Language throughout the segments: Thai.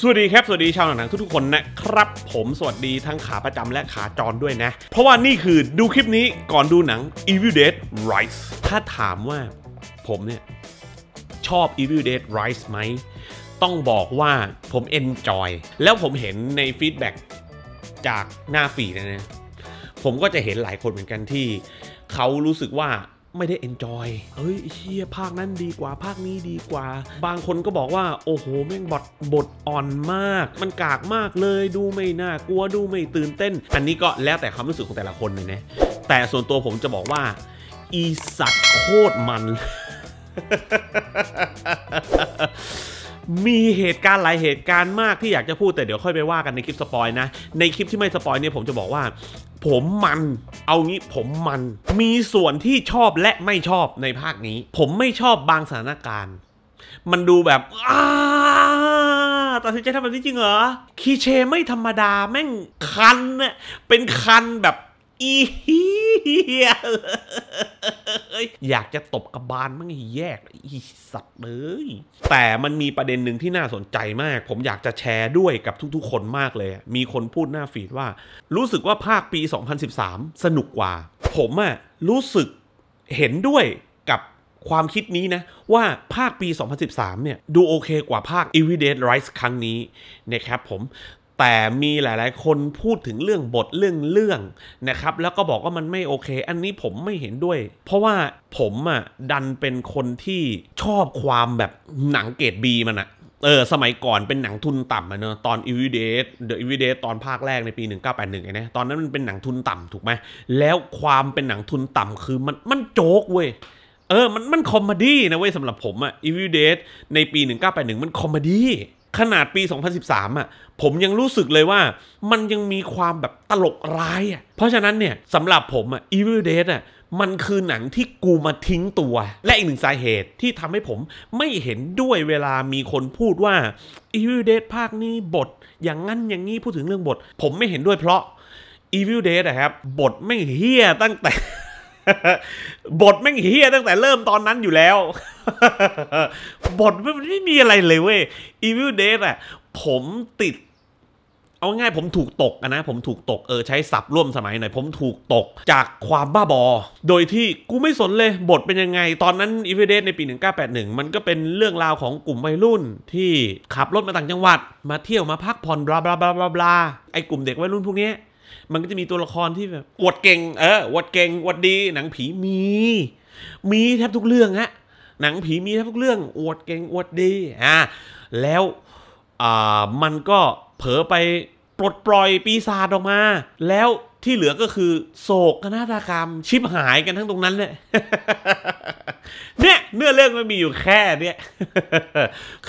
สวัสดีครับ สวัสดีชาวหนังทุกๆคนนะครับผมสวัสดีทั้งขาประจำและขาจรด้วยนะ เพราะว่านี่คือดูคลิปนี้ก่อนดูหนัง Evil Dead Rise ถ้าถามว่าผมเนี่ยชอบ Evil Dead Rise ไหม ต้องบอกว่าผม enjoy แล้วผมเห็นในฟีดแบ็จากหน้าฝีะนะผมก็จะเห็นหลายคนเหมือนกันที่เขารู้สึกว่าไม่ได้เอนจอยเฮ้ยเชี่ยภาคนั้นดีกว่าภาคนี้ดีกว่า บางคนก็บอกว่า โอ้โหแม่งบทบทอ่อนมาก มันกากมากเลย ดูไม่น่ากลัวดูไม่ตื่นเต้น อันนี้ก็แล้วแต่ความรู้สึกของแต่ละคนเลยนะ แต่ส่วนตัวผมจะบอกว่า อีสัตว์โคตรมันมีเหตุการณ์หลายเหตุการณ์มากที่อยากจะพูดแต่เดี๋ยวค่อยไปว่ากันในคลิปสปอยนะ ในคลิปที่ไม่สปอยเนี่ยผมจะบอกว่า ผมมันเอางี้ผมมัน มีส่วนที่ชอบและไม่ชอบในภาคนี้ ผมไม่ชอบบางสถานการณ์ มันดูแบบอ้าตัดสินใจทำแบบนี้จริงเหรอ คีเชไม่ธรรมดา แม่งคันเนี่ยเป็นคันแบบอีเหียอยากจะตบกระบาลมั้งแยกอีสัตว์เลยแต่มันมีประเด็นหนึ่งที่น่าสนใจมาก ผมอยากจะแชร์ด้วยกับทุกๆคนมากเลย มีคนพูดหน้าฟีดว่า รู้สึกว่าภาคปี 2013 สนุกกว่า ผมอะรู้สึกเห็นด้วยกับความคิดนี้นะว่าภาคปี 2013เนี่ยดูโอเคกว่าภาค Evidence Rise ครั้งนี้นะครับ ผมแต่มีหลายๆ คนพูดถึงเรื่องบทเรื่องเรื่องนะครับ แล้วก็บอกว่ามันไม่โอเค อันนี้ผมไม่เห็นด้วย เพราะว่าผมอ่ะดันเป็นคนที่ชอบความแบบหนังเกรดบีมันอะเออ สมัยก่อนเป็นหนังทุนต่ำอะเนอะตอน e v i d a t e The e v i d a เดตอนภาคแรกในปี 1981ไอ้นะตอนนั้นมันเป็นหนังทุนต่ำถูกไหม แล้วความเป็นหนังทุนต่ำคือมันมันโจกเว้ยเออมันมันคอมเมดี้นะเว้ยสำหรับผมอะ e v i d a ดตในปี1981 มันคอมเมดี้ขนาดปี 2013 อ่ะ ผมยังรู้สึกเลยว่า มันยังมีความแบบตลกร้ายอ่ะ เพราะฉะนั้นเนี่ยสำหรับผมอ่ะ Evil Dead อ่ะมันคือหนังที่กูมาทิ้งตัว และอีกหนึ่งสาเหตุที่ทำให้ผมไม่เห็นด้วยเวลามีคนพูดว่า Evil Dead ภาคนี้บท อย่างงั้นอย่างนี้พูดถึงเรื่องบท ผมไม่เห็นด้วยเพราะ Evil Dead นะครับบทไม่เฮี้ยตั้งแต่บทแม่งเฮี้ยตั้งแต่เริ่มตอนนั้นอยู่แล้ว บทมันไม่มีอะไรเลยเว้ย Evil Dead อะผมติด เอาง่ายผมถูกตกนะ ผมถูกตกเออใช้สับร่วมสมัยหน่อยผมถูกตกจากความบ้าบอ โดยที่กูไม่สนเลย บทเป็นยังไง ตอนนั้น Evil Dead ในปี 1981 มันก็เป็นเรื่องราวของกลุ่มวัยรุ่นที่ขับรถมาต่างจังหวัด มาเที่ยวมาพักผ่อนบลาบลาบลาบลาไอ้กลุ่มเด็กวัยรุ่นพวกนี้มันก็จะมีตัวละครที่แบบอวดเก่งเอออวดเก่งอวดดี หนังผีมี มีแทบทุกเรื่องฮะหนังผีมีแทบทุกเรื่องอวดเก่งอวดดีอ่าแล้วอ่ามันก็เผลอไปปลดปล่อยปีศาจออกมา แล้วที่เหลือก็คือ โศกนาฏกรรมชิบหายกันทั้งตรงนั้นเลยเนี่ยเนื้อเรื่องมันมีอยู่แค่เนี่ย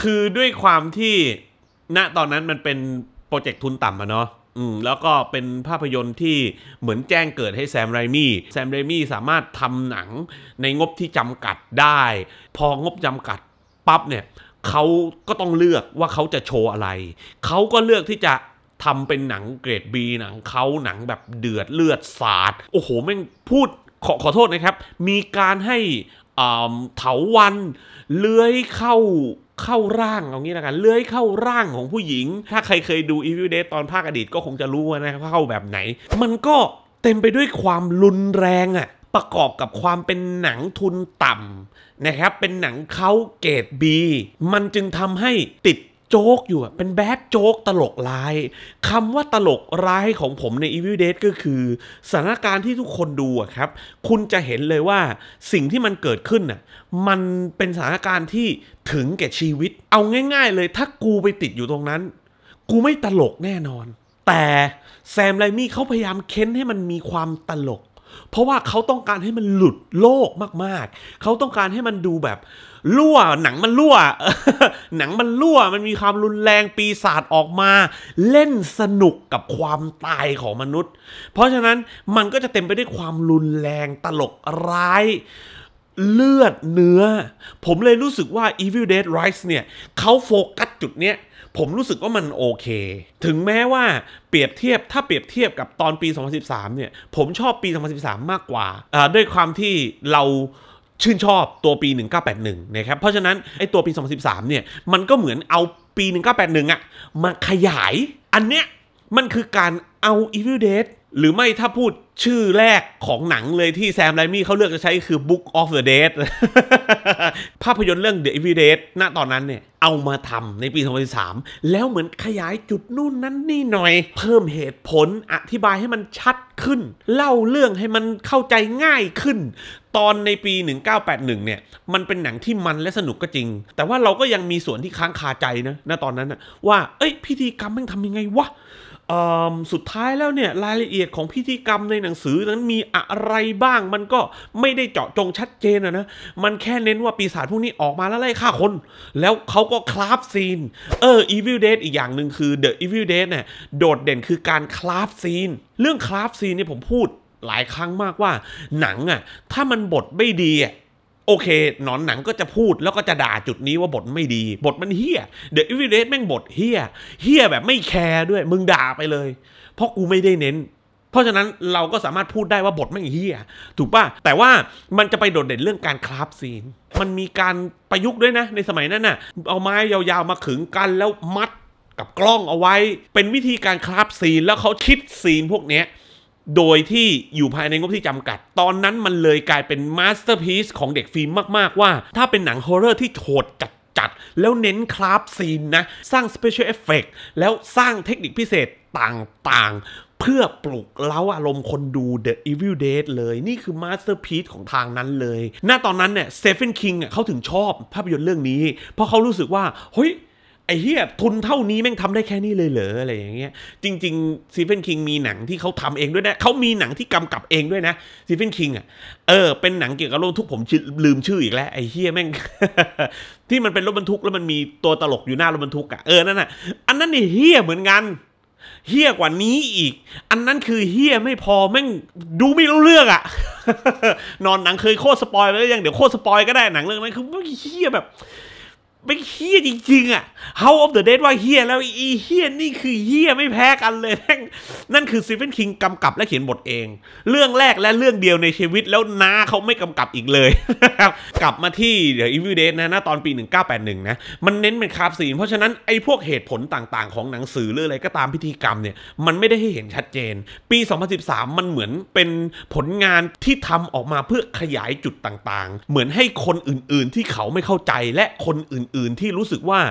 คือด้วยความที่ณตอนนั้นมันเป็นโปรเจกต์ทุนต่ำอะเนาะอืมแล้วก็เป็นภาพยนตร์ที่เหมือนแจ้งเกิดให้แซมไรมี่แซมไรมี่สามารถทำหนังในงบที่จำกัดได้ พองบจำกัดปั๊บเนี่ยเขาก็ต้องเลือกว่าเขาจะโชว์อะไร เขาก็เลือกที่จะทำเป็นหนังเกรดบีหนัง เขาหนังแบบเดือดเลือดสาดโอ้โหแม่งพูดขอขอโทษนะครับ มีการให้เถาวันเลื้อยเข้าเข้าร่างเอางี้ละกัน เลื้อยเข้าร่างของผู้หญิง ถ้าใครเคยดู Evil Dead ตอนภาคอดีตก็คงจะรู้นะครับเข้าแบบไหน มันก็เต็มไปด้วยความรุนแรงอะประกอบกับความเป็นหนังทุนต่ำนะครับ เป็นหนังเขาเกรดบีมันจึงทำให้ติดโจ๊กอยู่อะเป็นแบดโจ๊กตลกร้ายคำว่าตลกร้ายของผมใน Evil Dead ก็คือ สถานการณ์ที่ทุกคนดูอะครับ คุณจะเห็นเลยว่าสิ่งที่มันเกิดขึ้นน่ะ มันเป็นสถานการณ์ที่ถึงแก่ชีวิตเอาง่ายๆเลยถ้ากูไปติดอยู่ตรงนั้น กูไม่ตลกแน่นอน แต่แซมไรมี่เขาพยายามเค้นให้มันมีความตลกเพราะว่าเขาต้องการให้มันหลุดโลกมาก ๆ เขาต้องการให้มันดูแบบรั่วหนังมันรั่ว หนังมันรั่วมันมีความรุนแรงปีศาจออกมา เล่นสนุกกับความตายของมนุษย์ เพราะฉะนั้นมันก็จะเต็มไปด้วยความรุนแรงตลกร้าย เลือดเนื้อ ผมเลยรู้สึกว่า Evil Dead Rise เนี่ยเขาโฟกัสจุดเนี้ยผมรู้สึกว่ามันโอเค ถึงแม้ว่าเปรียบเทียบถ้าเปรียบเทียบกับตอนปี 2013 เนี่ย ผมชอบปี 2013 มากกว่า ด้วยความที่เราชื่นชอบตัวปี 1981นะครับ เพราะฉะนั้นไอ้ตัวปี 2013 เนี่ย มันก็เหมือนเอาปี 1981อะมาขยาย อันเนี้ย มันคือการเอา Evil Dead หรือไม่ถ้าพูดชื่อแรกของหนังเลยที่แซมไรมี่เขาเลือกจะใช้คือ Book of the Dead ภาพยนตร์เรื่อง The Evil Dead ณตอนนั้นเนี่ยเอามาทำในปี 2013แล้วเหมือนขยายจุดนู่นนั้นนี่หน่อย เพิ่มเหตุผลอธิบายให้มันชัดขึ้น เล่าเรื่องให้มันเข้าใจง่ายขึ้น ตอนในปี 1981 เนี่ย มันเป็นหนังที่มันและสนุกก็จริง แต่ว่าเราก็ยังมีส่วนที่ค้างคาใจนะณตอนนั้นนะว่า เอ้ยพิธีกรรมมันทำยังไงวะสุดท้ายแล้วเนี่ย รายละเอียดของพิธีกรรมในหนังสือนั้นมีอะไรบ้างมันก็ไม่ได้เจาะจงชัดเจนนะมันแค่เน้นว่าปีศาจพวกนี้ออกมาแล้วไล่ฆ่าคน แล้วเขาก็คราฟซีนเอออีวิลเดทอีกอย่างหนึ่งคือเดอะอีวิลเดทเนี่ยโดดเด่นคือการคราฟซีน เรื่องคราฟซีนเนี่ยผมพูดหลายครั้งมากว่า หนังอ่ะถ้ามันบทไม่ดีอ่ะโอเค หนอนหนังก็จะพูดแล้วก็จะด่าจุดนี้ว่าบทไม่ดี บทมันเฮี้ย เดอะอีวิเดสแม่งบทเฮี้ยเฮี้ยแบบไม่แคร์ด้วย มึงด่าไปเลย เพราะกูไม่ได้เน้น เพราะฉะนั้นเราก็สามารถพูดได้ว่าบทไม่เฮี้ย ถูกป่ะแต่ว่ามันจะไปโดดเด่นเรื่องการคราฟซีน มันมีการประยุกต์ด้วยนะในสมัยนั้นน่ะ เอาไม้ยาวๆ มาขึงกันแล้วมัดกับกล้องเอาไว้ เป็นวิธีการคราฟซีน แล้วเขาคิดซีนพวกเนี้ยโดยที่อยู่ภายในงบที่จำกัด ตอนนั้นมันเลยกลายเป็นมาสเตอร์พีซของเด็กฟิล์มมากๆว่า ถ้าเป็นหนังฮอร์เรอร์ที่โหดจัดจัดแล้วเน้นคราฟซีนนะ สร้างสเปเชียลเอฟเฟกแล้วสร้างเทคนิคพิเศษต่างๆ เพื่อปลุกเล้าอารมณ์คนดู The Evil Dead เลยนี่คือมาสเตอร์พีซของทางนั้นเลย หน้าตอนนั้นเนี่ยเซฟเฟนคิงเขาถึงชอบภาพยนตร์เรื่องนี้ เพราะเขารู้สึกว่าเฮ้ยไอ้เฮียทุนเท่านี้ แม่งทำได้แค่นี้เลยเหรออะไรอย่างเงี้ย จริงๆซีเฟนคิงมีหนังที่เขาทำเองด้วยนะเขามีหนังที่กำกับเองด้วยนะซีเฟนคิงอ่ะเออเป็นหนังเกี่ยวกับรถบรรทุกผมลืมชื่ออีกแล้ว ไอ้เฮียแม่งที่มันเป็นรถบรรทุกแล้วมันมีตัวตลกอยู่หน้ารถบรรทุกอ่ะเออนั่นน่ะ อันนั้นนี่เฮียเหมือนกันเฮี้ยกว่านี้อีก อันนั้นคือเฮี้ยไม่พอแม่งดูไม่รู้เรื่องอะนอนหนังเคยโคตรสปอยไปแล้วยังเดี๋ยวโคตรสปอยก็ได้หนังเรื่องนั้นคือเฮี้ยแบบเป็นเฮี้ยจริง ๆอะ h o w of the Dead ว่าเฮี้ยแล้วอีเฮี้ยนี่คือเฮี้ยไม่แพ้กันเลย นั่นคือซีเฟนคิงกำกับและเขียนบทเอง เรื่องแรกและเรื่องเดียวในชีวิตแล้วน้าเขาไม่กำกับอีกเลย กลับมาที่ The Evil Dead นะนะตอนปี 1981 นะ มันเน้นเป็นคาบซีนเพราะฉะนั้น ไอ้พวกเหตุผลต่างๆของหนังสือหรืออะไรก็ตามพิธีกรรมเนี่ยมันไม่ได้ให้เห็นชัดเจน ปี 2013 มันเหมือนเป็นผลงานที่ทำออกมาเพื่อขยายจุดต่างๆ เหมือนให้คนอื่นๆที่เขาไม่เข้าใจและคนอื่นอื่นๆที่รู้สึกว่า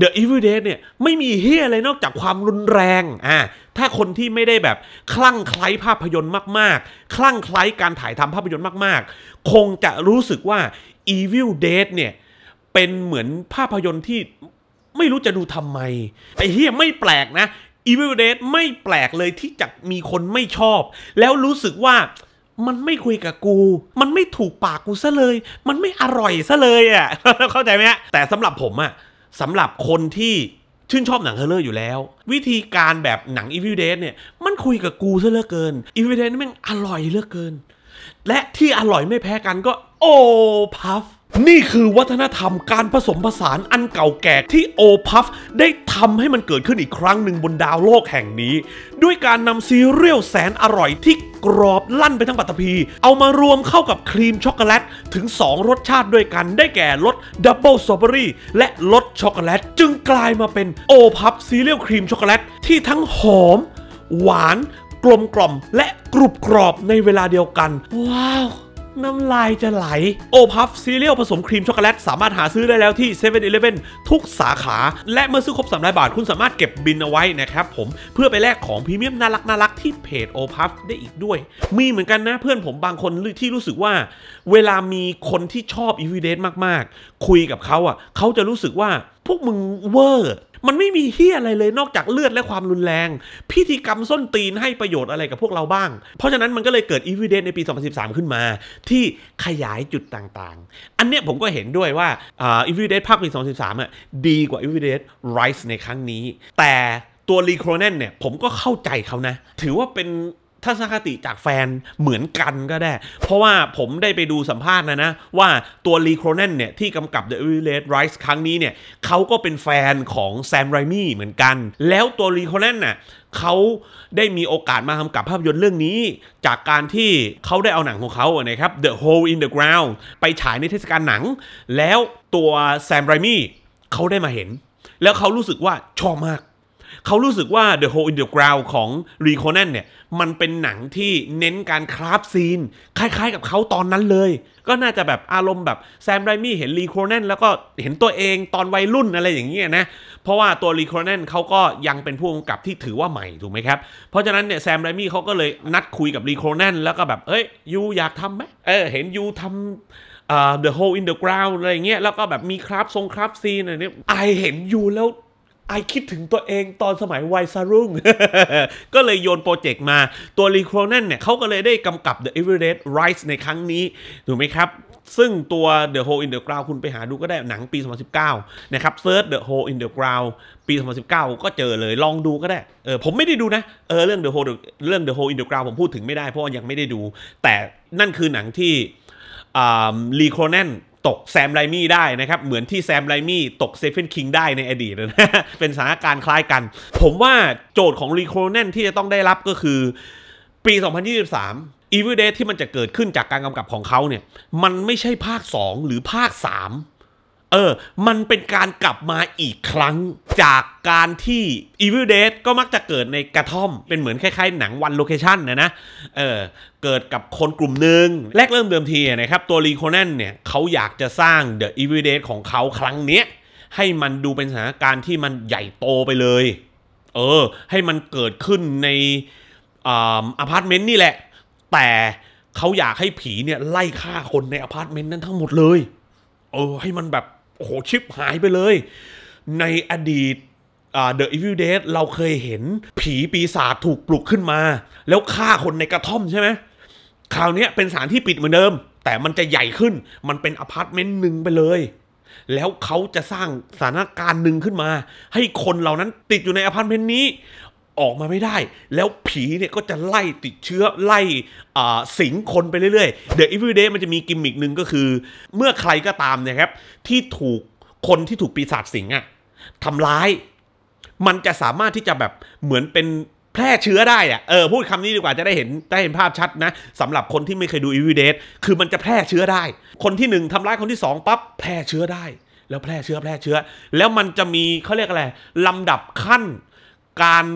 The Evil Dead เนี่ย ไม่มีเฮียอะไรนอกจากความรุนแรง อ่า ถ้าคนที่ไม่ได้แบบคลั่งไคล้ภาพยนตร์มาก ๆคลั่งไคล้การถ่ายทำภาพยนตร์มาก ๆ คงจะรู้สึกว่า Evil Dead เนี่ย เป็นเหมือนภาพยนตร์ที่ไม่รู้จะดูทำไม ไอ้เฮียไม่แปลกนะ Evil Dead ไม่แปลกเลยที่จะมีคนไม่ชอบ แล้วรู้สึกว่ามันไม่คุยกับกู มันไม่ถูกปากกูซะเลย มันไม่อร่อยซะเลย อ่ะ เข้าใจไหมแต่สำหรับผมอ่ะสำหรับคนที่ชื่นชอบหนังเฮอร์เลอร์อยู่แล้ว วิธีการแบบหนังอีวิเดนเนี่ย มันคุยกับกูซะเหลือเกินอีวิเดนมันอร่อยเหลือเกิน และที่อร่อยไม่แพ้กันก็ โอ้ พัฟนี่คือวัฒนธรรมการผสมผสานอันเก่าแก่ที่โอพัฟได้ทำให้มันเกิดขึ้นอีกครั้งหนึ่งบนดาวโลกแห่งนี้ ด้วยการนำซีเรียลแสนอร่อยที่กรอบลั่นไปทั้งปัตตภีเอามารวมเข้ากับครีมช็อกโกแลต ถึง 2 รสชาติด้วยกัน ได้แก่รสดับเบิลสตรอเบอรี่ และรสช็อกโกแลต จึงกลายมาเป็นโอพัฟซีเรียลครีมช็อกโกแลตที่ทั้งหอม หวาน กลมกล่อมและกรุบกรอบในเวลาเดียวกัน ว้าวน้ำลายจะไหลโอพัฟซีเรียลผสมครีมช็อกโกแลต สามารถหาซื้อได้แล้วที่7 e เ e ่ e อีเลทุกสาขา และเมื่อซื้อครบสามร้อยบาทคุณสามารถเก็บบินเอาไว้นะครับผมเพื่อไปแลกของพรีเมียมน่ารักน่ารักที่เพจโอพัฟได้อีกด้วย มีเหมือนกันนะ เพื่อนผมบางคนที่รู้สึกว่า เวลามีคนที่ชอบอีวีเดนมากๆ คุยกับเขาอ่ะเขาจะรู้สึกว่าพวกมึงเวอร์ มันไม่มีเฮียอะไรเลยนอกจากเลือดและความรุนแรง พิธีกรรมส้นตีนให้ประโยชน์อะไรกับพวกเราบ้าง เพราะฉะนั้นมันก็เลยเกิดอีวิเดนในปี 2013 ขึ้นมา ที่ขยายจุดต่างๆ อันเนี้ยผมก็เห็นด้วยว่าอีวิเดนภาคปี2013อ่ะดีกว่าอีวิเดนไรส์ในครั้งนี้ แต่ตัวรีโครเนนเนี่ยผมก็เข้าใจเขานะ ถือว่าเป็นัศนคติจากแฟนเหมือนกันก็ได้ เพราะว่าผมได้ไปดูสัมภาษณ์นะนะ ว่าตัวลีโครเนนเนี่ย ที่กำกับ The Evil d e a Rise ครั้งนี้เนี่ยเขาก็เป็นแฟนของแซมไรมี่เหมือนกัน แล้วตัวลีโครเนนน่ะเขาได้มีโอกาสมาทำกับภาพยนตร์เรื่องนี้ จากการที่เขาได้เอาหนังของเขาเนะครับ The Hole in the Ground ไปฉายในเทศกาลหนัง แล้วตัวแซมไรมี่เขาได้มาเห็น แล้วเขารู้สึกว่าชอบมากเขารู้สึกว่า The Hole in the Ground ของ r e c o n a n เนี่ย มันเป็นหนังที่เน้นการคราฟซีนคล้ายๆกับเขาตอนนั้นเลย ก็น่าจะแบบอารมณ์แบบแซมไรมี่เห็นรีโครแนแล้วก็เห็นตัวเองตอนวัยรุ่นอะไรอย่างเงี้ยนะ เพราะว่าตัวรีโครแนเขาก็ยังเป็นผู้กำกับที่ถือว่าใหม่ถูกไหมครับ เพราะฉะนั้นเนี่ยแซมไรมี่เขาก็เลยนัดคุยกับรีโครแนแล้วก็แบบเอ้ยยูอยากทำไหมเออเห็นยูทำเดอะโฮลอินเดอะกราวอะไรเงี้ยแล้วก็แบบมีคราฟทรงคราฟซีนอะไรเนี้ยไอเห็นยูแล้วไอคิดถึงตัวเองตอนสมัยวัยซารุ่งก็เลยโยนโปรเจกต์มาตัวรีโครนันเนี่ยเขาก็เลยได้กำกับ The Everest Rise ในครั้งนี้ ถูกไหมครับ ซึ่งตัว The Hole in the Ground คุณไปหาดูก็ได้หนังปี 2019นะครับเซิร์ช The Hole in the Ground ปี 2019 ก็เจอเลยลองดูก็ได้เออผมไม่ได้ดูนะเออเรื่อง The Hole เรื่อง The Hole in the Ground ผมพูดถึงไม่ได้เพราะยังไม่ได้ดู แต่นั่นคือหนังที่รีโครนันตกแซมไรมี่ได้นะครับ เหมือนที่แซมไรมี่ตกเซฟเฟนคิงได้ในอดีตนะเป็นสถานการณ์คล้ายกัน ผมว่าโจทย์ของรีโคลเนนที่จะต้องได้รับก็คือ ปี 2023 Evil Dead ที่มันจะเกิดขึ้นจากการกำกับของเขาเนี่ยมันไม่ใช่ภาค 2 หรือภาค 3เออ มันเป็นการกลับมาอีกครั้ง จากการที่ Evil Dead ก็มักจะเกิดในกระท่อม เป็นเหมือนคล้ายๆหนังวันโลเคชันนะนะ เออ เกิดกับคนกลุ่มหนึ่ง แรกเริ่มเดิมทีนะครับ ตัวรีโคแนนเนี่ยเขาอยากจะสร้าง The Evil Dead ของเขาครั้งเนี้ยให้มันดูเป็นสถานการณ์ที่มันใหญ่โตไปเลย เออ ให้มันเกิดขึ้นในอพาร์ตเมนต์นี่แหละ แต่เขาอยากให้ผีเนี่ยไล่ฆ่าคนในอพาร์ตเมนต์นั้นทั้งหมดเลย เออ ให้มันแบบโอ้โห ชิปหายไปเลย ในอดีตเดอะอีวิลเดสเราเคยเห็นผีปีศาจถูกปลุกขึ้นมา แล้วฆ่าคนในกระท่อมใช่ไหม คราวนี้เป็นสถานที่ปิดเหมือนเดิม แต่มันจะใหญ่ขึ้นมันเป็นอพาร์ตเมนต์หนึ่งไปเลย แล้วเขาจะสร้างสถานการณ์หนึ่งขึ้นมา ให้คนเหล่านั้นติดอยู่ในอพาร์ตเมนต์นี้ออกมาไม่ได้ แล้วผีเนี่ยก็จะไล่ติดเชื้อไล่สิงคนไปเรื่อยๆ The Evil d a ดมันจะมีกิมมิกหนึ่งก็คือ เมื่อใครก็ตามนะครับ ที่ถูกคนที่ถูกปีศาจสิงอะทำร้าย มันจะสามารถที่จะแบบเหมือนเป็นแพร่เชื้อได้อะเออพูดคำนี้ดีกว่าจะได้เห็นได้เห็นภาพชัดนะสำหรับคนที่ไม่เคยดูอีวิเดสคือมันจะแพร่เชื้อได้ คนที่หนึ่งทำร้ายคนที่สองปั๊บแพร่เชื้อได้ แล้วแพร่เชื้อแพร่เชื้อ แล้วมันจะมีเขาเรียกอะไรลำดับขั้นการ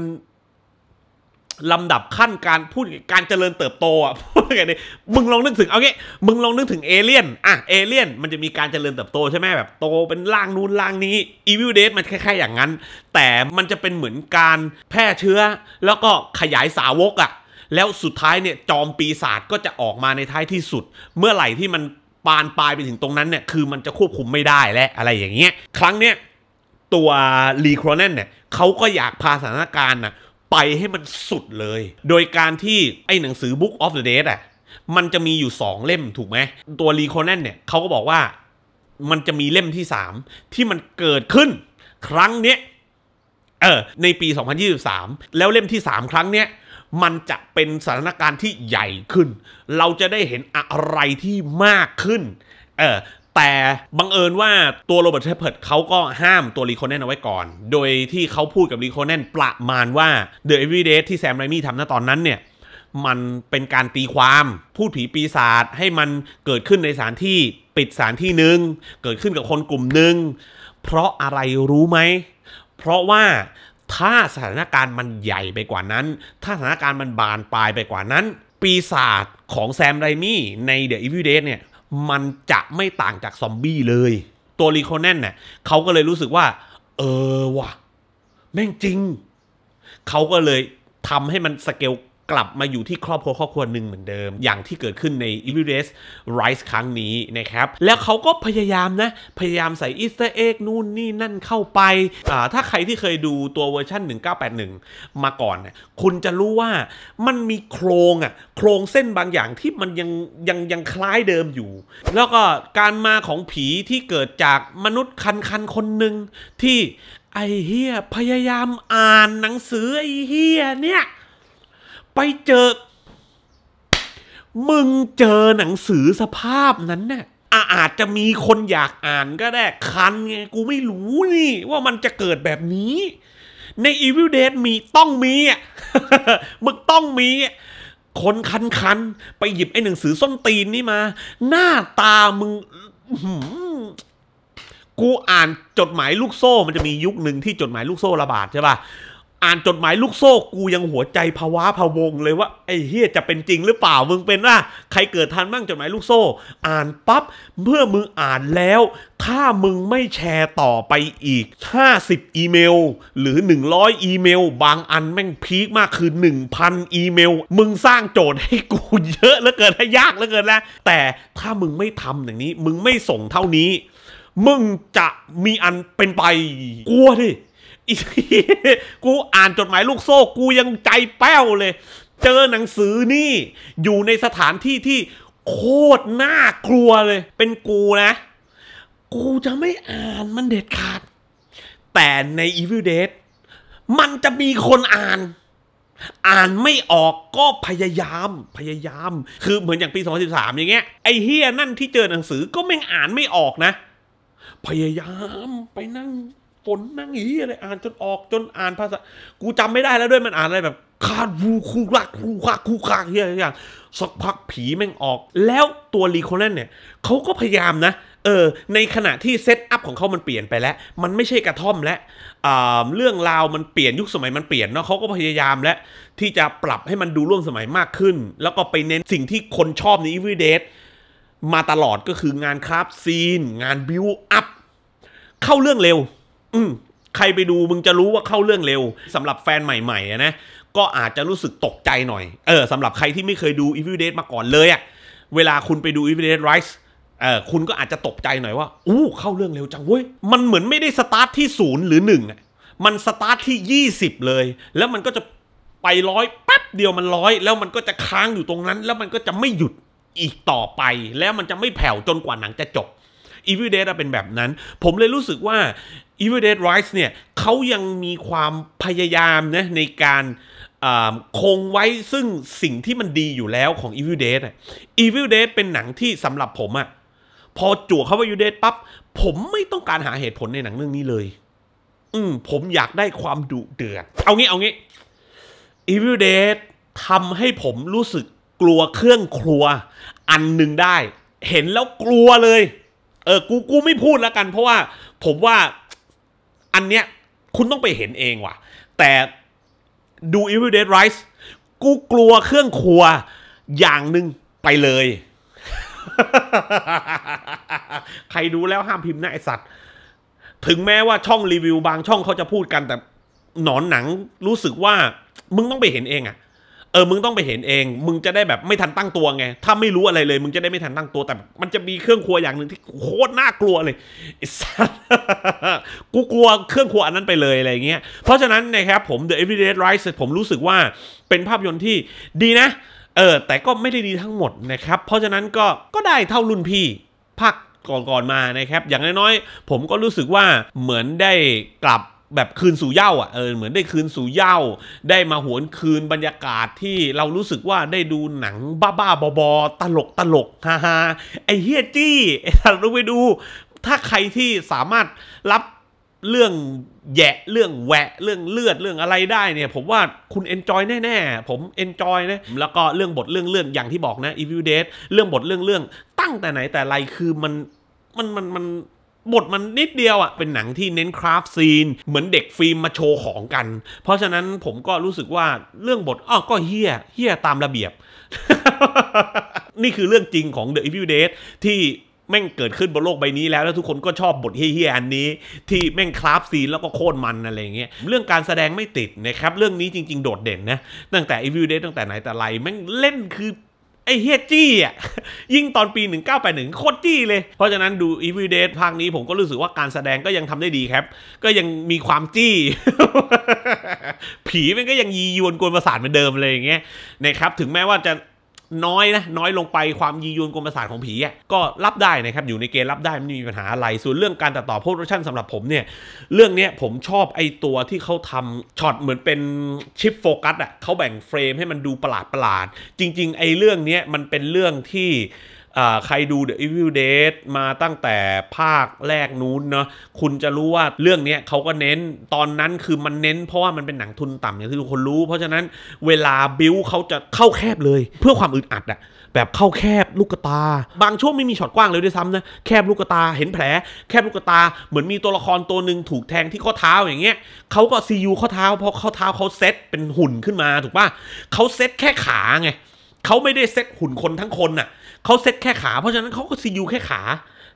ลำดับขั้นการพูดการเจริญเติบโตอ่ะพูดไงเนี่ยมึงลองนึกถึงเอางี้มึงลองนึกถึงเอเลี่ยนอ่ะเอเลี่ยนมันจะมีการเจริญเติบโตใช่ไหมแบบโตเป็นล่างนู้นล่างนี้อีวิลเดสมันคล้ายๆอย่างนั้น แต่มันจะเป็นเหมือนการแพร่เชื้อ แล้วก็ขยายสาวกอ่ะแล้วสุดท้ายเนี่ยจอมปีศาจก็จะออกมาในท้ายที่สุด เมื่อไหร่ที่มันปานปลายไปถึงตรงนั้นเนี่ยคือมันจะควบคุมไม่ได้และอะไรอย่างเงี้ยครั้งเนี้ยตัวลีโครเนนเนี่ยเขาก็อยากพาสถานการณ์นะไป ให้มันสุดเลย โดยการที่ไอ้ หนังสือ Book of the Dead อ่ะ มันจะมีอยู่2เล่มถูกไหม ตัว รีคอนแนนเนี่ยเขาก็ บอกว่ามันจะมีเล่มที่ 3 ที่มันเกิดขึ้น ครั้งเนี้ยเออในปี 2023 แล้วเล่มที่ 3 ครั้งเนี้ย มันจะเป็นสถานการณ์ที่ใหญ่ขึ้น เราจะได้เห็นอะไรที่มากขึ้น เออแต่บังเอิญว่าตัวโรเบิร์ต เทเพิร์ดเขาก็ห้ามตัวรีโคเนนเอาไว้ก่อน โดยที่เขาพูดกับรีโคเนนประมาณว่า The Everyday ที่แซม ไรมี่ทำณตอนนั้นเนี่ย มันเป็นการตีความ พูดผีปีศาจให้มันเกิดขึ้นในสถานที่ปิดสถานที่หนึ่งเกิดขึ้นกับคนกลุ่มหนึ่งเพราะอะไรรู้ไหม เพราะว่าถ้าสถานการณ์มันใหญ่ไปกว่านั้น ถ้าสถานการณ์มันบานปลายไปกว่านั้น ปีศาจของแซม ไรมี่ใน The e v i ว d e ดสเนี่ยมันจะไม่ต่างจากซอมบี้เลย ตัวรีโคแนนเนี่ย เขาก็เลยรู้สึกว่า เออว่ะ แม่งจริง เขาก็เลยทำให้มันสเกลกลับมาอยู่ที่ครอบครัวครอบครัวหนึ่งเหมือนเดิม อย่างที่เกิดขึ้นใน e v i ิ e n สไ Rise ครั้งนี้นะครับ แล้วเขาก็พยายามนะ พยายามใส่อีสตร์เอ็กนู่นนี่นั่นเข้าไป ถ้าใครที่เคยดูตัวเวอร์ชัน1981 มาก่อนเนี่ยคุณจะรู้ว่ามันมีโครงอะโครงเส้นบางอย่างที่มันยังยังยังคล้ายเดิมอยู่ แล้วก็การมาของผีที่เกิดจากมนุษย์คันคันคนหนึ่งที่ไอเฮียพยายามอ่านหนังสือไอเฮียเนี่ยไปเจอ มึงเจอหนังสือสภาพนั้นเนี่ะอาจจะมีคนอยากอ่านก็ได้ คันไงกูไม่รู้นี่ว่ามันจะเกิดแบบนี้ ใน Evil Dead มีต้องมีอ่ะมึงต้องมี คนคันคันไปหยิบไอ้หนังสือส้นตีนนี่มา หน้าตามึงกูอ่านจดหมายลูกโซ่มันจะมียุคหนึ่งที่จดหมายลูกโซ่ระบาดใช่ป่ะอ่านจดหมายลูกโซ่ กูยังหัวใจภาวะพะวงเลยว่าไอ้เฮียจะเป็นจริงหรือเปล่า มึงเป็นว่าใครเกิดทันบ้างจดหมายลูกโซ่อ่านปับ๊บเมื่อมึงอ่านแล้ว ถ้ามึงไม่แชร์ต่อไปอีก 50 อีเมล หรือ 100 อีเมล บางอันแม่งพีคมากคือ1,000อีเมล มึงสร้างโจทย์ให้กูเยอะเหลือเกินให้ยากเหลือเกินแล้ว แต่ถ้ามึงไม่ทำอย่างนี้ มึงไม่ส่งเท่านี้ มึงจะมีอันเป็นไปกลัวดิอีกูอ่านจดหมายลูกโซ่กูยังใจแป้วเลย เจอหนังสือนี่ อยู่ในสถานที่ที่โคตรน่ากลัวเลย เป็นกูนะ กูจะไม่อ่านมันเด็ดขาด แต่ใน Evil Dead มันจะมีคนอ่าน อ่านไม่ออกก็พยายาม พยายาม คือเหมือนอย่างปี 2013อย่างเงี้ยไอเฮียนั่นที่เจอหนังสือก็แม่งอ่านไม่ออกนะ พยายามไปนั่งฝนนั่งอีอะไรอ่านจนออกจนอ่านภาษากูจำไม่ได้แล้วด้วยมันอ่านอะไรแบบคาดวูคูรักคูคักคูคักเฮียอย่างสักพักผีแม่งออก แล้วตัวรีโคแนนเนี่ย เขาก็พยายามนะ เออ ในขณะที่เซตอัพของเขามันเปลี่ยนไปแล้ว มันไม่ใช่กระท่อมแล้วเรื่องราวมันเปลี่ยนยุคสมัยมันเปลี่ยนเนาะเขาก็พยายามแล้วที่จะปรับให้มันดูร่วมสมัยมากขึ้น แล้วก็ไปเน้นสิ่งที่คนชอบในอีวีเดมาตลอดก็คืองานคราฟซีนงานบิวอัพเข้าเรื่องเร็วอืใครไปดูมึงจะรู้ว่าเข้าเรื่องเร็ว สำหรับแฟนใหม่ๆนะก็อาจจะรู้สึกตกใจหน่อย เออสำหรับใครที่ไม่เคยดู Evil Dead มาก่อนเลยอะเวลาคุณไปดู Evil Dead Rise เออคุณก็อาจจะตกใจหน่อยว่า อู้เข้าเรื่องเร็วจังเว้ย มันเหมือนไม่ได้สตาร์ทที่ศูนย์หรือหนึ่งมันสตาร์ทที่ 20 เลย แล้วมันก็จะไปร้อยแป๊บเดียวมันร้อยแล้วมันก็จะค้างอยู่ตรงนั้น แล้วมันก็จะไม่หยุดอีกต่อไป แล้วมันจะไม่แผ่วจนกว่าหนังจะจบ Evil Dead เป็นแบบนั้น ผมเลยรู้สึกว่า Evil Dead Rise เนี่ย เขายังมีความพยายามนะในการคงไว้ซึ่งสิ่งที่มันดีอยู่แล้วของ Evil Dead อ่ะ Evil Dead เป็นหนังที่สำหรับผมอ่ะพอจั่วเข้าไปอีวิ d เด d ปั๊บผมไม่ต้องการหาเหตุผลในหนังเรื่องนี้เลย อืมผมอยากได้ความดุเดือด เอางี้เอางี้ Evil Dead ทำให้ผมรู้สึกกลัวเครื่องครัว อันหนึ่งได้ เห็นแล้วกลัวเลยเออกูกูไม่พูดแล้วกัน เพราะว่าผมว่าอันเนี้ย คุณต้องไปเห็นเองว่ะ แต่ ดู Evil Dead Rise กูกลัวเครื่องครัวอย่างหนึ่งไปเลย ใครดูแล้วห้ามพิมพ์นะไอสัตว์ ถึงแม้ว่าช่องรีวิวบาง ช่องเขาจะพูดกันแต่หนอนหนังรู้สึกว่ามึงต้องไปเห็นเองอะเออ มึงต้องไปเห็นเอง มึงจะได้แบบไม่ทันตั้งตัวไง ถ้าไม่รู้อะไรเลย มึงจะได้ไม่ทันตั้งตัว แต่มันจะมีเครื่องครัวอย่างหนึ่งที่โคตรน่ากลัวเลย กูกลัวเครื่องครัวอันนั้นไปเลยอะไรเงี้ย เพราะฉะนั้นนะครับผม The Everyday Rise ผมรู้สึกว่าเป็นภาพยนตร์ที่ดีนะ เออ แต่ก็ไม่ได้ดีทั้งหมดนะครับ เพราะฉะนั้นก็ก็ได้เท่ารุ่นพี่ภาคก่อนๆมานะครับ อย่างน้อยๆผมก็รู้สึกว่าเหมือนได้กลับแบบคืนสู่เย้าอ่ะเออเหมือนได้คืนสู่เย้า ได้มาหวนคืนบรรยากาศที่เรารู้สึกว่าได้ดูหนังบ้าๆบอๆตลกตลกฮ่าฮาไอเฮียจี้ไอเรู้ไปดู ถ้าใครที่สามารถรับเรื่องแยะเรื่องแหวะเรื่องเลือดเรื่องอะไรได้เนี่ยผมว่าคุณเอนจอยแน่ๆผมเอนจอยนะแล้วก็เรื่องบทเรื่องเรื่องอย่างที่บอกนะ e v วิ d e ดทเรื่องบทเรื่องเรื่องตั้งแต่ไหนแต่ไรคือมันมันมันมันบทมันนิดเดียวอะ่ะเป็นหนังที่เน้นคราฟซีนเหมือนเด็กฟิล์มมาโชว์ของกัน เพราะฉะนั้นผมก็รู้สึกว่าเรื่องบทอ้อก็เฮี้ยเฮี้ยตามระเบียบ นี่คือเรื่องจริงของ The Evil Dead ที่แม่งเกิดขึ้นบนโลกใบนี้แล้ว แล้วทุกคนก็ชอบบทเฮี้ยอันนี้ ที่แม่งคราฟซีนแล้วก็โคตรมันอะไรเงี้ยเรื่องการแสดงไม่ติดนะครับ เรื่องนี้จริง ๆ โดดเด่นนะตั้งแต่ e v i ิ d เดตตั้งแต่ไหนแต่ไรแม่งเล่นคือไอ้เฮียจี้อ่ะยิ่งตอนปี 1981โคตรจี้เลยเพราะฉะนั้นดู Evil Dead ภาคนี้ผมก็รู้สึกว่าการแสดงก็ยังทำได้ดีครับ ก็ยังมีความจี้ ผีมันก็ยังยียวนกวนประสาทเหมือนเดิมเลยอย่างเงี้ยนะครับ ถึงแม้ว่าจะน้อยนะ น้อยลงไปความยียวนกลมประสาทของผีก็รับได้นะครับ อยู่ในเกณฑ์รับได้ไม่มีปัญหาอะไรส่วนเรื่องการตัดต่อโพสต์ชั่นสำหรับผมเนี่ย เรื่องนี้ผมชอบไอตัวที่เขาทำช็อตเหมือนเป็นชิปโฟกัสอ่ะเขาแบ่งเฟรมให้มันดูประหลาดประหลาด จริง ๆ ไอเรื่องนี้มันเป็นเรื่องที่ใครดู The Evil Dead มาตั้งแต่ภาคแรกนู้นเนาะคุณจะรู้ว่าเรื่องนี้เขาก็เน้นตอนนั้นคือมันเน้นเพราะว่ามันเป็นหนังทุนต่ำอย่างที่ทุกคนรู้ เพราะฉะนั้นเวลาบิวเขาจะเข้าแคบเลย เพื่อความอึดอัดอะแบบเข้าแคบลูกตา บางช่วงไม่มีช็อตกว้างเลยด้วยซ้ำนะแคบลูกตาเห็นแผล แคบลูกตา เหมือนมีตัวละครตัวหนึ่งถูกแทงที่ข้อเท้าอย่างเงี้ยเขาก็ซีอูข้อเท้าเพราะข้อเท้าเขาเซตเป็นหุ่นขึ้นมาถูกป่ะเขาเซตแค่ขาไงเขาไม่ได้เซตหุ่นคนทั้งคนน่ะเขาเซ็ตแค่ขา เพราะฉะนั้นเขาก็ซีอูแค่ขา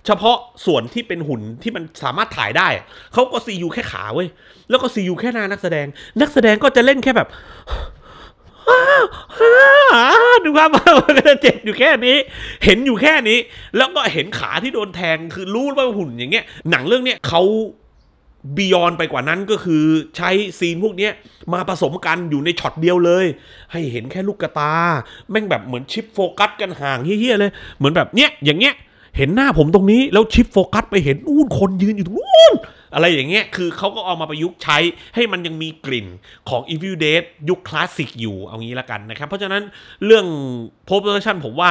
เฉพาะส่วนที่เป็นหุ่นที่มันสามารถถ่ายได้เขาก็ซีอูแค่ขาเว้ยแล้วก็ซีอูแค่หน้านักแสดงนักแสดงก็จะเล่นแค่แบบดูครับมันก็จะเจ็บอยู่แค่นี้ เห็นอยู่แค่นี้ แล้วก็เห็นขาที่โดนแทงคือรู้ว่าหุ่นอย่างเงี้ยหนังเรื่องเนี้ยเขาบียอนไปกว่านั้นก็คือใช้ซีนพวกนี้มาผสมกันอยู่ในช็อตเดียวเลย ให้เห็นแค่ลูกกระตา แม่งแบบเหมือนชิปโฟกัสกันห่างเฮี้ยเลย เหมือนแบบเนี้ยอย่างเงี้ยเห็นหน้าผมตรงนี้แล้วชิปโฟกัสไปเห็นนู่นคนยืนอยู่ตรงนู้นอะไรอย่างเงี้ยคือเขาก็เอามาประยุกต์ใช้ให้มันยังมีกลิ่นของ Evil Dead ยุคคลาสสิกอยู่ เอางี้ละกันนะครับเพราะฉะนั้นเรื่องโพสต์เ o d u c t i o n ผมว่า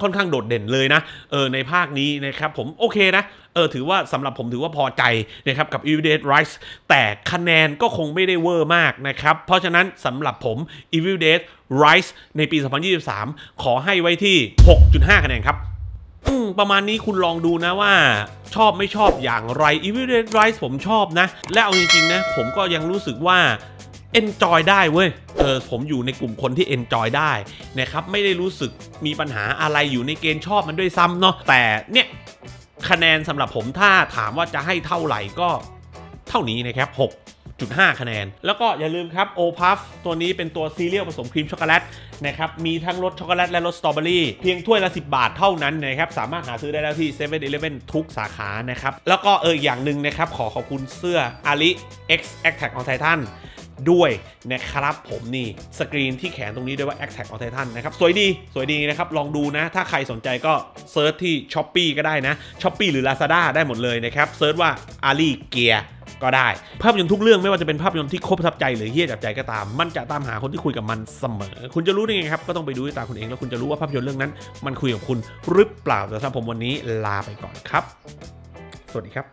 ค่อนข้างโดดเด่นเลยนะ เออ ในภาคนี้นะครับผมโอเคนะ เออ ถือว่าสำหรับผมถือว่าพอใจนะครับ กับ e v i d e d Rise แต่คะแนนก็คงไม่ได้เวอร์มากนะครับ เพราะฉะนั้นสำหรับผม e v i d e d Rise ในปี 2023 ขอให้ไว้ที่ 6.5 คะแนนครับประมาณนี้คุณลองดูนะว่า ชอบไม่ชอบอย่างไร e v i l Dead Rise ผมชอบนะ และเอาจริงๆนะผมก็ยังรู้สึกว่าเอนจอยได้เว้ย เออผมอยู่ในกลุ่มคนที่เอนจอยได้ นะครับ ไม่ได้รู้สึกมีปัญหาอะไรอยู่ในเกณฑ์ชอบมันด้วยซ้ำเนาะแต่เนี่ย คะแนนสำหรับผมถ้าถามว่าจะให้เท่าไหร่ก็เท่านี้นะครับ 6.5 คะแนน แล้วก็อย่าลืมครับโอพัฟตัวนี้เป็นตัวซีเรียลผสมครีมช็อกโกแลตนะครับ มีทั้งรสช็อกโกแลตและรสสตรอเบอรี่ เพียงถ้วยละ10 บาทเท่านั้นนะครับสามารถหาซื้อได้แล้วที่7 e เ e ่ e อทุกสาขานะครับแล้วก็เอออย่างหนึ่งนะครับขอขอบคุณเสื้ออาลิ X Attack on Titan ด้วยนะครับผมนี่ สกรีนที่แขนตรงนี้ด้วยว่า a t t a c k on Titan นะครับ สวยดีสวยดีนะครับ ลองดูนะ ถ้าใครสนใจก็เซิร์ชที่ช h อป e ีก็ได้นะช h อป e ีหรือ Lazada ได้หมดเลยนะครับเซิร์ชว่าอาลีเกียก็ได้ ภาพยนตร์ทุกเรื่องไม่ว่าจะเป็นภาพยนตร์ที่ครบทับใจหรือเฮี้ยจับใจก็ตาม มันจะตามหาคนที่คุยกับมันเสมอ คุณจะรู้ได้ไงครับก็ต้องไปดูด้วยตาคุณเองแล้วคุณจะรู้ว่าภาพยนตร์เรื่องนั้น มันคุยกับคุณหรือเปล่าแต่สำหรับผมวันนี้ลาไปก่อนครับ สวัสดีครับ